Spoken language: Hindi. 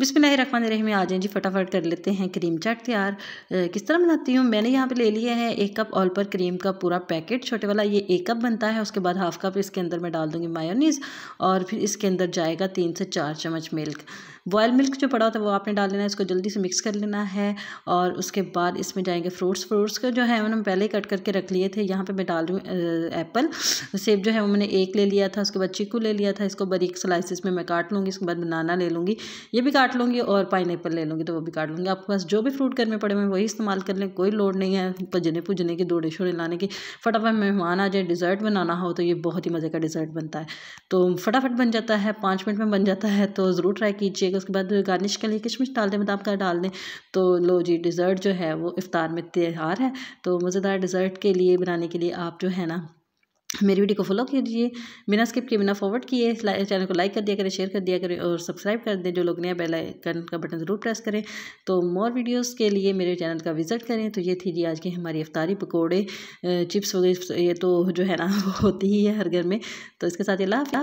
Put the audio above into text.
बिस्मिल्लाह रखमान रहीम आ जाएँ जी फटाफट कर लेते हैं क्रीम चाट तैयार किस तरह बनाती हूँ मैंने यहाँ पे ले लिया है एक कप ऑल पर क्रीम का पूरा पैकेट छोटे वाला ये एक कप बनता है उसके बाद हाफ कप इसके अंदर मैं डाल दूँगी मायोनीज़ और फिर इसके अंदर जाएगा तीन से चार चम्मच मिल्क बॉयल मिल्क जो पड़ा होता है वो आपने डाल लेना है इसको जल्दी से मिक्स कर लेना है और उसके बाद इसमें जाएंगे फ्रूट्स फ्रूट्स का जो है मैंने पहले ही कट करके रख लिए थे यहाँ पे मैं डाल रही हूँ एप्पल सेब जो है वो मैंने एक ले लिया था उसके बाद चीकू ले लिया था इसको बारीक स्लाइसिस में मैं काट लूँगी इसके बाद बनाना ले लूँगी ये भी काट लूँगी और पाइन ले लूँगी तो वो भी काट लूँगी आपके पास जो भी फ्रूट घर में पड़े मैं वही इस्तेमाल कर लें कोई लोड नहीं है भजने पुजने की दौड़े शोड़े लाने की फटाफट मेहमान आ जाए डिज़र्ट बनाना हो तो ये बहुत ही मज़े का डिज़र्ट बनता है तो फटाफट बन जाता है पाँच मिनट में बन जाता है तो ज़रूर ट्राई कीजिएगा उसके बाद गार्निश के लिए किशमिश डाल दें बदाम का डाल दें तो लो जी डिज़र्ट जो है वो इफ़ार में तैयार है तो मज़ेदार डिज़र्ट के लिए बनाने के लिए आप जो है ना मेरी वीडियो को फॉलो कीजिए बिना स्किप किए बिना फॉरवर्ड किए चैनल को लाइक कर दिया करें शेयर कर दिया करें और सब्सक्राइब कर दें जो लोग नया बेल आइकन का बटन ज़रूर प्रेस करें तो मोर वीडियोस के लिए मेरे चैनल का विजिट करें तो ये थी जी आज की हमारी अफ्तारी पकौड़े चिप्स वगैरह ये तो जो है ना वो होती ही है हर घर में तो इसके साथ ये लाभ